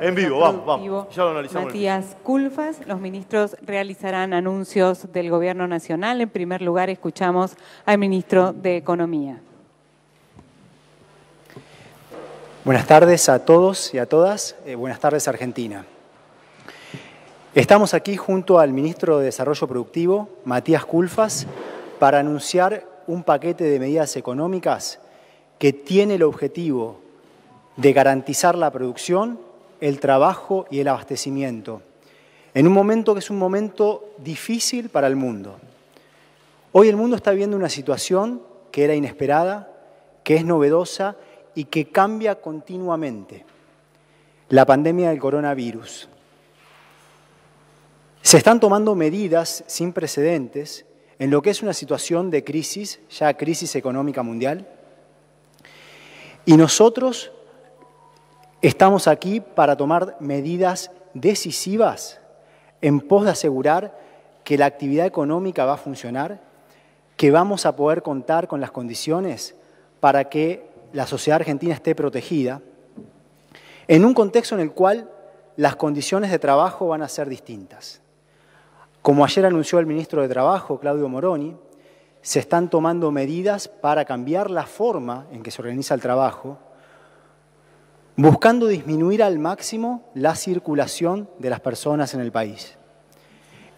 En vivo, vamos, vamos. Ya lo analizamos. Matías Culfas, los ministros realizarán anuncios del Gobierno Nacional. En primer lugar, escuchamos al ministro de Economía. Buenas tardes a todos y a todas. Eh, buenas tardes, Argentina. Estamos aquí junto al ministro de Desarrollo Productivo, Matías Culfas, para anunciar un paquete de medidas económicas que tiene el objetivo de garantizar la producción el trabajo y el abastecimiento, en un momento que es un momento difícil para el mundo. Hoy el mundo está viendo una situación que era inesperada, que es novedosa y que cambia continuamente. La pandemia del coronavirus. Se están tomando medidas sin precedentes en lo que es una situación de crisis, ya crisis económica mundial, y nosotros Estamos aquí para tomar medidas decisivas en pos de asegurar que la actividad económica va a funcionar, que vamos a poder contar con las condiciones para que la sociedad argentina esté protegida, en un contexto en el cual las condiciones de trabajo van a ser distintas. Como ayer anunció el ministro de Trabajo, Claudio Moroni, se están tomando medidas para cambiar la forma en que se organiza el trabajo, buscando disminuir al máximo la circulación de las personas en el país.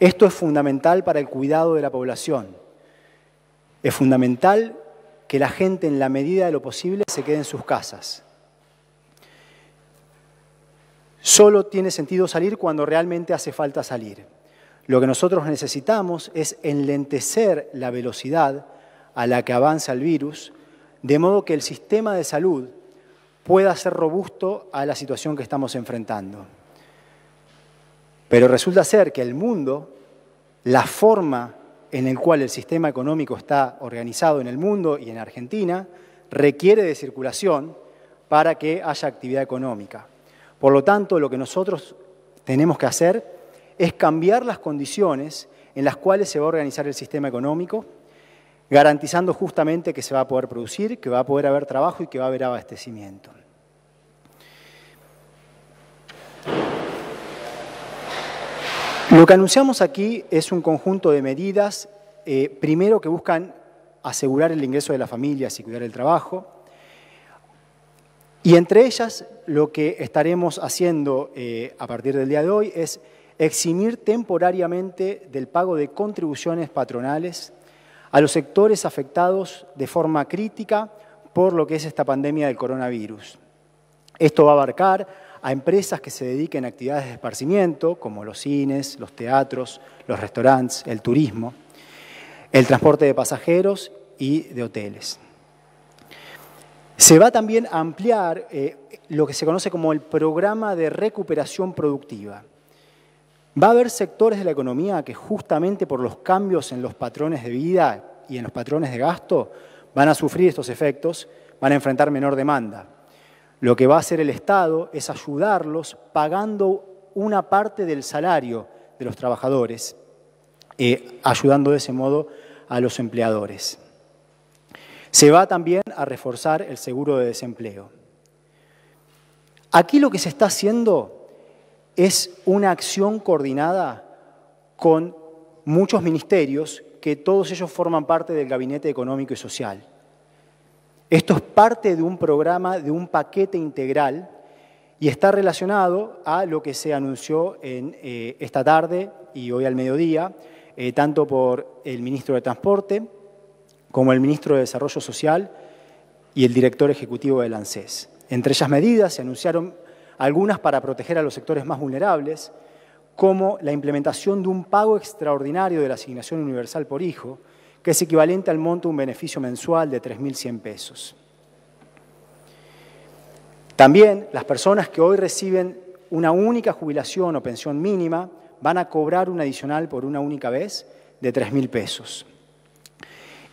Esto es fundamental para el cuidado de la población. Es fundamental que la gente en la medida de lo posible se quede en sus casas. Solo tiene sentido salir cuando realmente hace falta salir. Lo que nosotros necesitamos es enlentecer la velocidad a la que avanza el virus, de modo que el sistema de salud pueda ser robusto a la situación que estamos enfrentando. Pero resulta ser que el mundo, la forma en la cual el sistema económico está organizado en el mundo y en Argentina, requiere de circulación para que haya actividad económica. Por lo tanto, lo que nosotros tenemos que hacer es cambiar las condiciones en las cuales se va a organizar el sistema económico garantizando justamente que se va a poder producir, que va a poder haber trabajo y que va a haber abastecimiento. Lo que anunciamos aquí es un conjunto de medidas, eh, primero que buscan asegurar el ingreso de las familias y cuidar el trabajo, y entre ellas lo que estaremos haciendo eh, a partir del día de hoy es eximir temporariamente del pago de contribuciones patronales a los sectores afectados de forma crítica por lo que es esta pandemia del coronavirus. Esto va a abarcar a empresas que se dediquen a actividades de esparcimiento, como los cines, los teatros, los restaurantes, el turismo, el transporte de pasajeros y de hoteles. Se va también a ampliar eh, lo que se conoce como el programa de recuperación productiva. Va a haber sectores de la economía que justamente por los cambios en los patrones de vida y en los patrones de gasto van a sufrir estos efectos, van a enfrentar menor demanda. Lo que va a hacer el Estado es ayudarlos pagando una parte del salario de los trabajadores, eh, ayudando de ese modo a los empleadores. Se va también a reforzar el seguro de desempleo. Aquí lo que se está haciendo es una acción coordinada con muchos ministerios que todos ellos forman parte del Gabinete Económico y Social. Esto es parte de un programa, de un paquete integral y está relacionado a lo que se anunció en, eh, esta tarde y hoy al mediodía, eh, tanto por el ministro de Transporte como el ministro de Desarrollo Social y el director ejecutivo del ANSES. Entre ellas medidas se anunciaron algunas para proteger a los sectores más vulnerables, como la implementación de un pago extraordinario de la asignación universal por hijo, que es equivalente al monto de un beneficio mensual de 3.100 pesos. También las personas que hoy reciben una única jubilación o pensión mínima van a cobrar un adicional por una única vez de 3.000 pesos.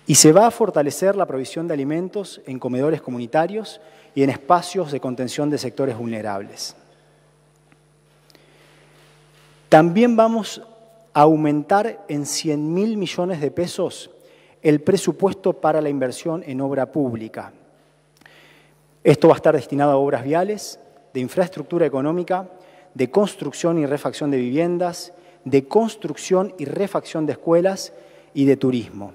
Y se va a fortalecer la provisión de alimentos en comedores comunitarios y en espacios de contención de sectores vulnerables. También vamos a aumentar en 100 mil millones de pesos el presupuesto para la inversión en obra pública. Esto va a estar destinado a obras viales, de infraestructura económica, de construcción y refacción de viviendas, de construcción y refacción de escuelas y de turismo.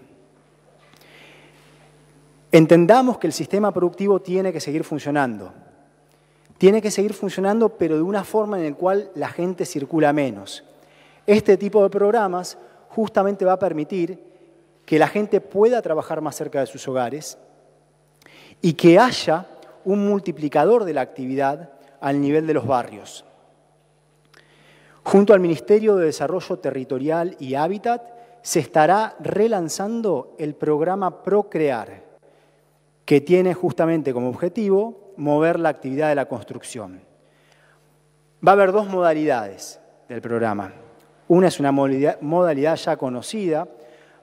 Entendamos que el sistema productivo tiene que seguir funcionando. Tiene que seguir funcionando, pero de una forma en la cual la gente circula menos. Este tipo de programas justamente va a permitir que la gente pueda trabajar más cerca de sus hogares y que haya un multiplicador de la actividad al nivel de los barrios. Junto al Ministerio de Desarrollo Territorial y Hábitat se estará relanzando el programa Procrear, que tiene justamente como objetivo mover la actividad de la construcción. Va a haber dos modalidades del programa. Una es una modalidad ya conocida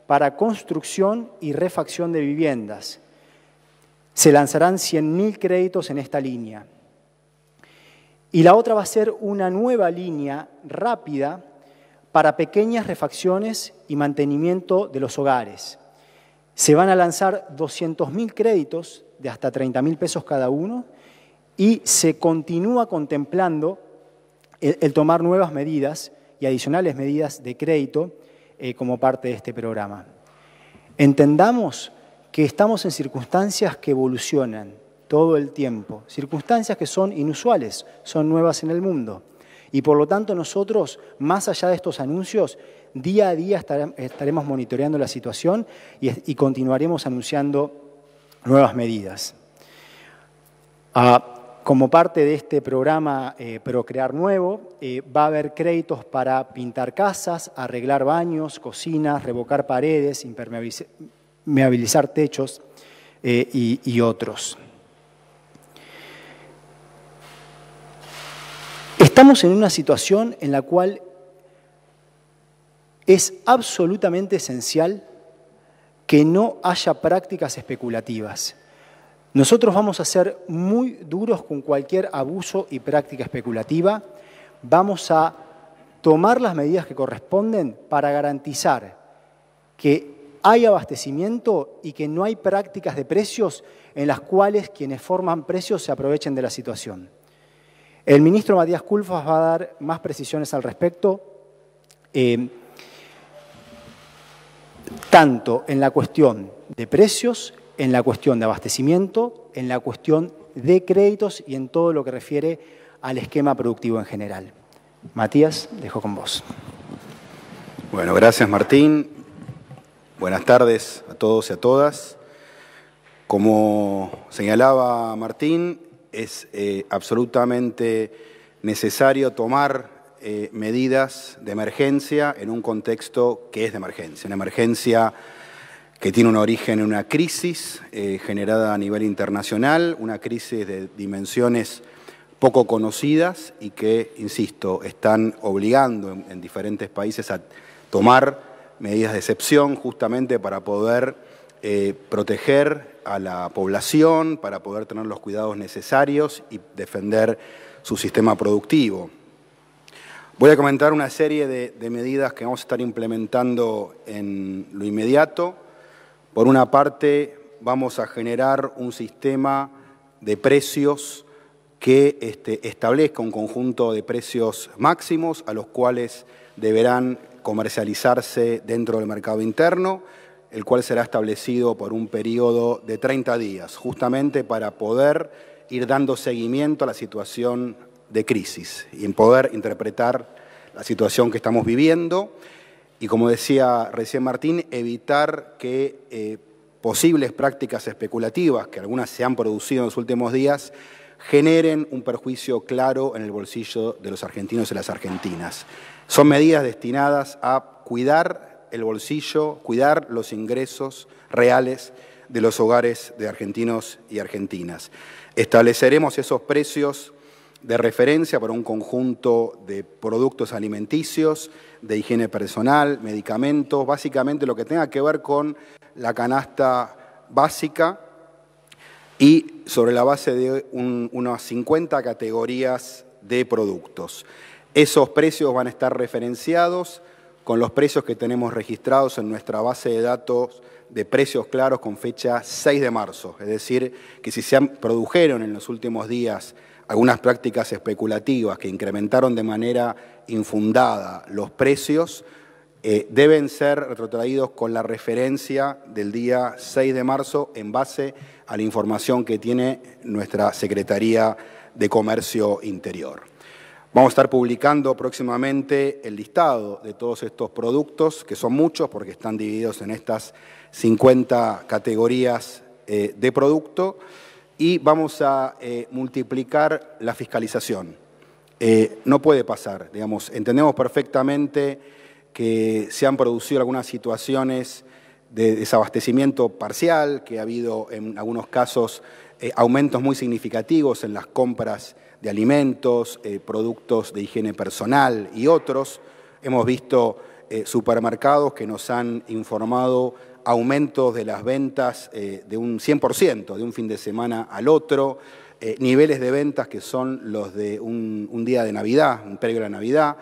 para construcción y refacción de viviendas. Se lanzarán 100.000 créditos en esta línea. Y la otra va a ser una nueva línea rápida para pequeñas refacciones y mantenimiento de los hogares. Se van a lanzar 200.000 créditos de hasta 30.000 pesos cada uno y se continúa contemplando el, tomar nuevas medidas y adicionales medidas de crédito eh, como parte de este programa. Entendamos que estamos en circunstancias que evolucionan todo el tiempo, circunstancias que son inusuales, son nuevas en el mundo. Y por lo tanto nosotros, más allá de estos anuncios, Día a día estaremos monitoreando la situación y continuaremos anunciando nuevas medidas. Ah, como parte de este programa eh, Procrear Nuevo, eh, va a haber créditos para pintar casas, arreglar baños, cocinas, revocar paredes, impermeabilizar techos eh, y otros. Estamos en una situación en la cual es absolutamente esencial que no haya prácticas especulativas. Nosotros vamos a ser muy duros con cualquier abuso y práctica especulativa. Vamos a tomar las medidas que corresponden para garantizar que hay abastecimiento y que no hay prácticas de precios en las cuales quienes forman precios se aprovechen de la situación. El ministro Matías Culfas va a dar más precisiones al respecto. Eh, tanto en la cuestión de precios, en la cuestión de abastecimiento, en la cuestión de créditos y en todo lo que refiere al esquema productivo en general. Matías, dejo con vos. Bueno, gracias Martín. Buenas tardes a todos y a todas. Como señalaba Martín, es eh, absolutamente necesario tomar eh, medidas de emergencia en un contexto que es de emergencia, una emergencia que tiene un origen en una crisis eh, generada a nivel internacional, una crisis de dimensiones poco conocidas y que, insisto, están obligando en, diferentes países a tomar medidas de excepción justamente para poder eh, proteger a la población, para poder tener los cuidados necesarios y defender su sistema productivo. Voy a comentar una serie de, medidas que vamos a estar implementando en lo inmediato. Por una parte, vamos a generar un sistema de precios que este, establezca un conjunto de precios máximos a los cuales deberán comercializarse dentro del mercado interno, el cual será establecido por un periodo de 30 días, justamente para poder ir dando seguimiento a la situación de crisis y en poder interpretar la situación que estamos viviendo y, como decía recién Martín, evitar que eh, posibles prácticas especulativas, que algunas se han producido en los últimos días, generen un perjuicio claro en el bolsillo de los argentinos y las argentinas. Son medidas destinadas a cuidar el bolsillo, cuidar los ingresos reales de los hogares de argentinos y argentinas. Estableceremos esos precios de referencia para un conjunto de productos alimenticios, de higiene personal, medicamentos, básicamente lo que tenga que ver con la canasta básica y sobre la base de unas 50 categorías de productos. Esos precios van a estar referenciados con los precios que tenemos registrados en nuestra base de datos de precios claros con fecha 6 de marzo. Es decir, que si se produjeron en los últimos días algunas prácticas especulativas que incrementaron de manera infundada los precios, eh, deben ser retrotraídos con la referencia del día 6 de marzo en base a la información que tiene nuestra Secretaría de Comercio Interior. Vamos a estar publicando próximamente el listado de todos estos productos, que son muchos porque están divididos en estas 50 categorías eh, de producto y vamos a eh, multiplicar la fiscalización. Eh, no puede pasar, digamos, entendemos perfectamente que se han producido algunas situaciones de desabastecimiento parcial, que ha habido en algunos casos eh, aumentos muy significativos en las compras de alimentos, productos de higiene personal y otros. Hemos visto eh, supermercados que nos han informado aumentos de las ventas eh, de un 100%, de un fin de semana al otro, eh, niveles de ventas que son los de un, día de Navidad, un previo de Navidad.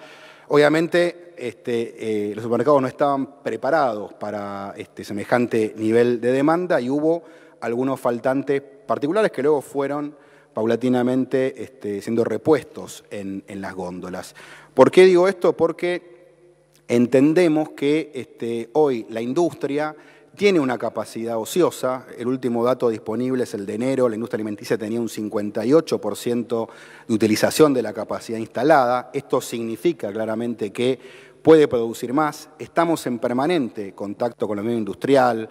Obviamente, este, los supermercados no estaban preparados para este, semejante nivel de demanda y hubo algunos faltantes particulares que luego fueron paulatinamente este, siendo repuestos en, en las góndolas. ¿Por qué digo esto? Porque entendemos que este, hoy la industria tiene una capacidad ociosa. El último dato disponible es el de enero. La industria alimenticia tenía un 58% de utilización de la capacidad instalada. Esto significa claramente que puede producir más. Estamos en permanente contacto con la medio industrial,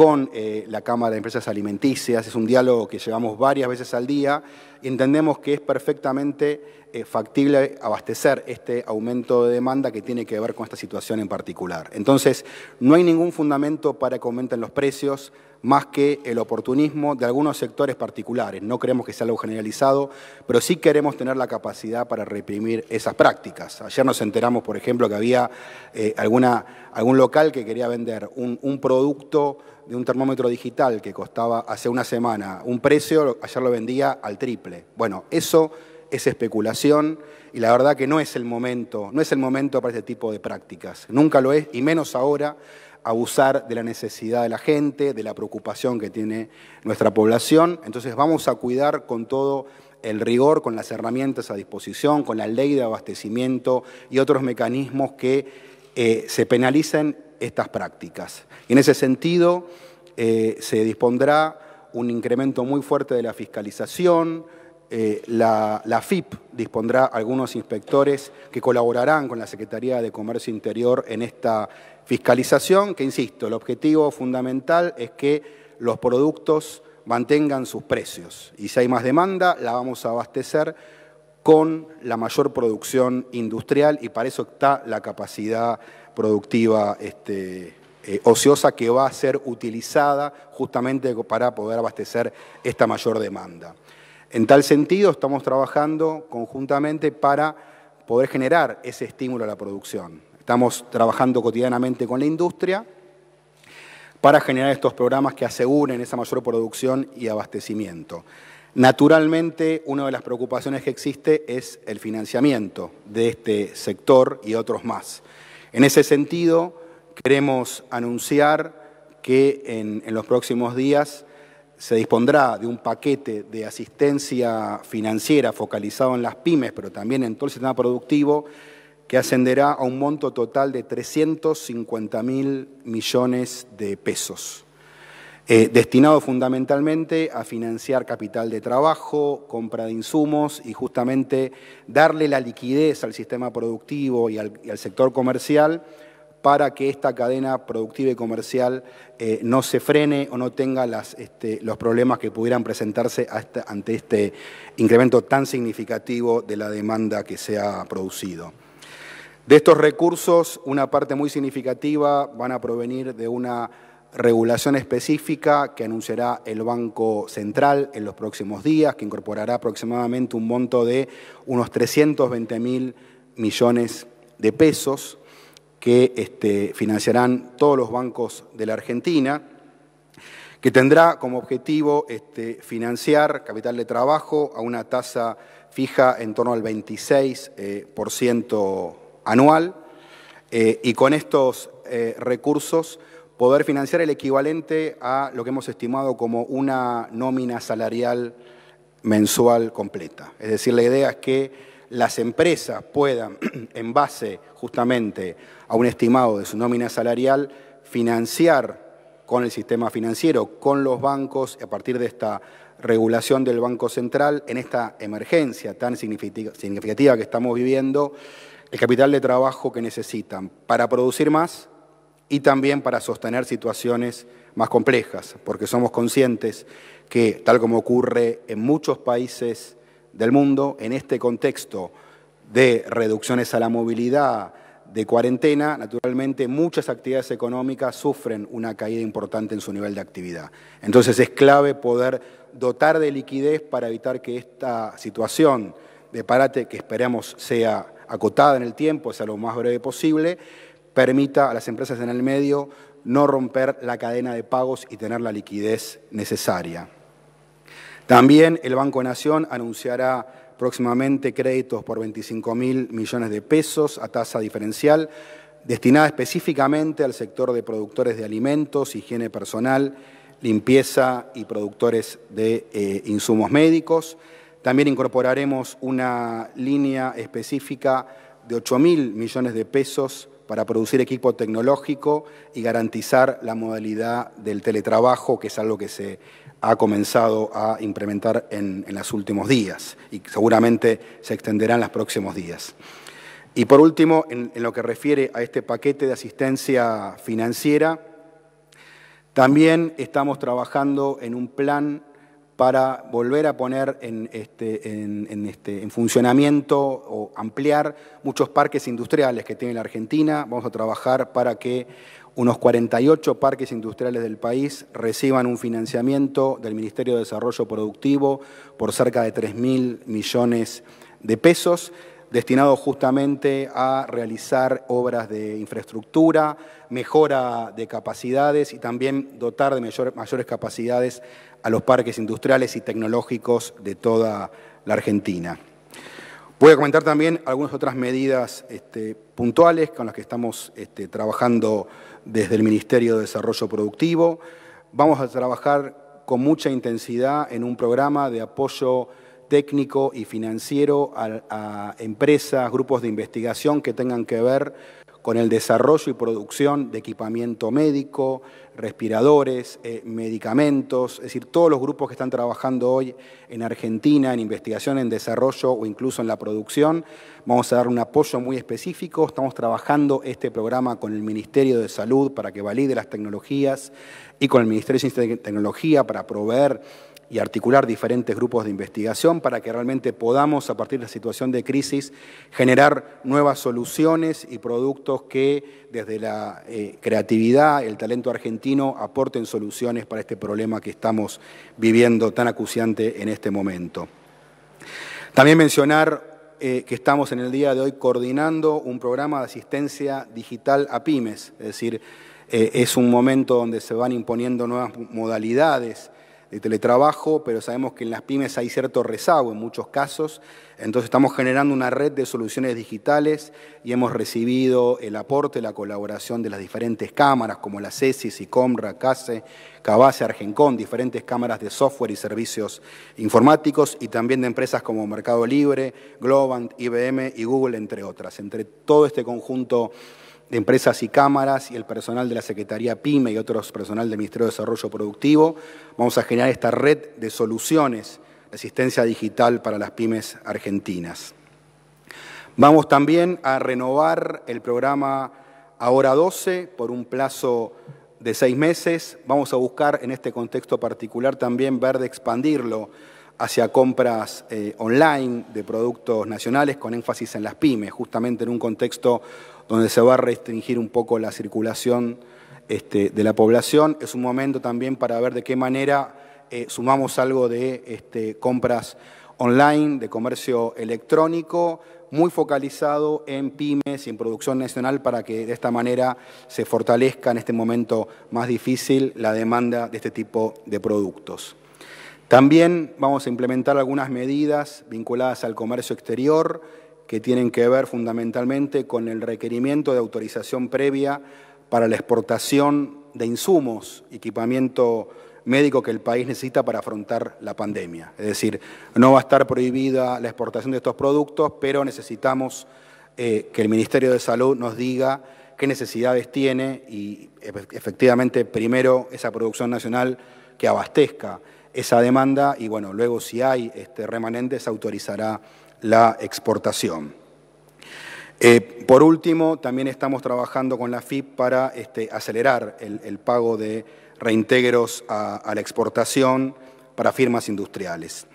con eh, la Cámara de Empresas Alimenticias, es un diálogo que llevamos varias veces al día, y entendemos que es perfectamente eh, factible abastecer este aumento de demanda que tiene que ver con esta situación en particular. Entonces, no hay ningún fundamento para que aumenten los precios, más que el oportunismo de algunos sectores particulares. No creemos que sea algo generalizado, pero sí queremos tener la capacidad para reprimir esas prácticas. Ayer nos enteramos, por ejemplo, que había eh, alguna, algún local que quería vender un, producto de un termómetro digital que costaba hace una semana un precio, ayer lo vendía al triple. Bueno, eso es especulación y la verdad que no es el momento, no es el momento para este tipo de prácticas. Nunca lo es y menos ahora abusar de la necesidad de la gente, de la preocupación que tiene nuestra población. Entonces vamos a cuidar con todo el rigor, con las herramientas a disposición, con la ley de abastecimiento y otros mecanismos que eh, se penalicen estas prácticas. Y en ese sentido eh, se dispondrá un incremento muy fuerte de la fiscalización, eh, la, la, FIP dispondrá algunos inspectores que colaborarán con la Secretaría de Comercio Interior en esta Fiscalización, que insisto, el objetivo fundamental es que los productos mantengan sus precios y si hay más demanda la vamos a abastecer con la mayor producción industrial y para eso está la capacidad productiva este, eh, ociosa que va a ser utilizada justamente para poder abastecer esta mayor demanda. En tal sentido, estamos trabajando conjuntamente para poder generar ese estímulo a la producción. Estamos trabajando cotidianamente con la industria para generar estos programas que aseguren esa mayor producción y abastecimiento. Naturalmente, una de las preocupaciones que existe es el financiamiento de este sector y otros más. En ese sentido, queremos anunciar que en, los próximos días se dispondrá de un paquete de asistencia financiera focalizado en las pymes, pero también en todo el sistema productivo, que ascenderá a un monto total de 350 mil millones de pesos, eh, destinado fundamentalmente a financiar capital de trabajo, compra de insumos y justamente darle la liquidez al sistema productivo y al, sector comercial para que esta cadena productiva y comercial eh, no se frene o no tenga este, los problemas que pudieran presentarse ante este incremento tan significativo de la demanda que se ha producido. De estos recursos, una parte muy significativa van a provenir de una regulación específica que anunciará el Banco Central en los próximos días, que incorporará aproximadamente un monto de unos 320 mil millones de pesos que este, financiarán todos los bancos de la Argentina, que tendrá como objetivo este, financiar capital de trabajo a una tasa fija en torno al 26% anual eh, y con estos eh, recursos poder financiar el equivalente a lo que hemos estimado como una nómina salarial mensual completa. Es decir, la idea es que las empresas puedan, en base justamente a un estimado de su nómina salarial, financiar con el sistema financiero, con los bancos, a partir de esta regulación del Banco Central, en esta emergencia tan significativa que estamos viviendo, el capital de trabajo que necesitan para producir más y también para sostener situaciones más complejas, porque somos conscientes que, tal como ocurre en muchos países del mundo, en este contexto de reducciones a la movilidad, de cuarentena, naturalmente muchas actividades económicas sufren una caída importante en su nivel de actividad. Entonces es clave poder dotar de liquidez para evitar que esta situación de parate que esperamos sea acotada en el tiempo, es sea, lo más breve posible, permita a las empresas en el medio no romper la cadena de pagos y tener la liquidez necesaria. También el Banco Nación anunciará próximamente créditos por 25 mil millones de pesos a tasa diferencial, destinada específicamente al sector de productores de alimentos, higiene personal, limpieza y productores de eh, insumos médicos. También incorporaremos una línea específica de 8 mil millones de pesos para producir equipo tecnológico y garantizar la modalidad del teletrabajo, que es algo que se ha comenzado a implementar en, los últimos días y seguramente se extenderá en los próximos días. Y por último, en, en lo que refiere a este paquete de asistencia financiera, también estamos trabajando en un plan para volver a poner este, este, en, funcionamiento o ampliar muchos parques industriales que tiene la Argentina. Vamos a trabajar para que unos 48 parques industriales del país reciban un financiamiento del Ministerio de Desarrollo Productivo por cerca de 3.000 millones de pesos destinado justamente a realizar obras de infraestructura, mejora de capacidades y también dotar de mayores capacidades a los parques industriales y tecnológicos de toda la Argentina. Voy a comentar también algunas otras medidas este, puntuales con las que estamos este, trabajando desde el Ministerio de Desarrollo Productivo. Vamos a trabajar con mucha intensidad en un programa de apoyo técnico y financiero a, empresas, grupos de investigación que tengan que ver con el desarrollo y producción de equipamiento médico, respiradores, eh, medicamentos, es decir, todos los grupos que están trabajando hoy en Argentina, en investigación, en desarrollo o incluso en la producción. Vamos a dar un apoyo muy específico. Estamos trabajando este programa con el Ministerio de Salud para que valide las tecnologías y con el Ministerio de Ciencia y Tecnología para proveer y articular diferentes grupos de investigación para que realmente podamos, a partir de la situación de crisis, generar nuevas soluciones y productos que desde la eh, creatividad, el talento argentino, aporten soluciones para este problema que estamos viviendo tan acuciante en este momento. También mencionar eh, que estamos en el día de hoy coordinando un programa de asistencia digital a pymes, es decir, eh, es un momento donde se van imponiendo nuevas modalidades de teletrabajo, pero sabemos que en las pymes hay cierto rezago en muchos casos, entonces estamos generando una red de soluciones digitales y hemos recibido el aporte, la colaboración de las diferentes cámaras como la CESIS, ICOMRA, CASE, CABASE, Argencon, diferentes cámaras de software y servicios informáticos y también de empresas como Mercado Libre, Globant, IBM y Google, entre otras. Entre todo este conjunto de empresas y cámaras y el personal de la Secretaría PYME y otros personal del Ministerio de Desarrollo Productivo. Vamos a generar esta red de soluciones de asistencia digital para las pymes argentinas. Vamos también a renovar el programa Ahora 12 por un plazo de seis meses. Vamos a buscar en este contexto particular también ver de expandirlo hacia compras eh, online de productos nacionales con énfasis en las pymes, justamente en un contexto donde se va a restringir un poco la circulación este, de la población. Es un momento también para ver de qué manera eh, sumamos algo de este, compras online, de comercio electrónico, muy focalizado en pymes y en producción nacional para que de esta manera se fortalezca en este momento más difícil la demanda de este tipo de productos. También vamos a implementar algunas medidas vinculadas al comercio exterior, que tienen que ver fundamentalmente con el requerimiento de autorización previa para la exportación de insumos, equipamiento médico que el país necesita para afrontar la pandemia. Es decir, no va a estar prohibida la exportación de estos productos, pero necesitamos eh, que el Ministerio de Salud nos diga qué necesidades tiene y efectivamente primero esa producción nacional que abastezca esa demanda y bueno, luego si hay este se autorizará la exportación. Eh, por último, también estamos trabajando con la FIP para este, acelerar el, pago de reintegros a, la exportación para firmas industriales.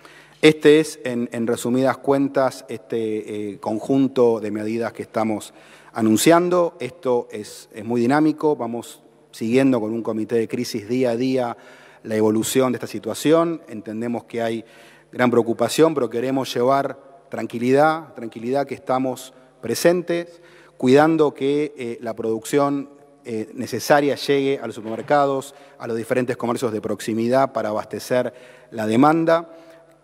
Este es, en, resumidas cuentas, este eh, conjunto de medidas que estamos anunciando. Esto es muy dinámico, vamos siguiendo con un comité de crisis día a día la evolución de esta situación. Entendemos que hay gran preocupación, pero queremos llevar tranquilidad, tranquilidad que estamos presentes, cuidando que eh, la producción eh, necesaria llegue a los supermercados, a los diferentes comercios de proximidad para abastecer la demanda,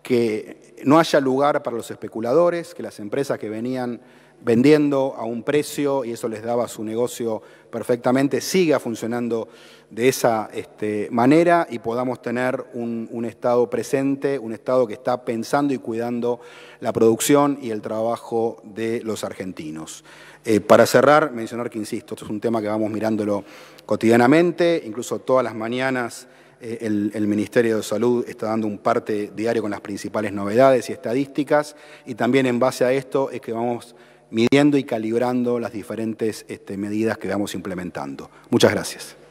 que no haya lugar para los especuladores, que las empresas que venían vendiendo a un precio y eso les daba su negocio perfectamente, siga funcionando de esa este, manera y podamos tener un, Estado presente, un Estado que está pensando y cuidando la producción y el trabajo de los argentinos. Eh, para cerrar, mencionar que, insisto, esto es un tema que vamos mirándolo cotidianamente, incluso todas las mañanas eh, el Ministerio de Salud está dando un parte diario con las principales novedades y estadísticas y también en base a esto es que vamos midiendo y calibrando las diferentes este, medidas que vamos implementando. Muchas gracias.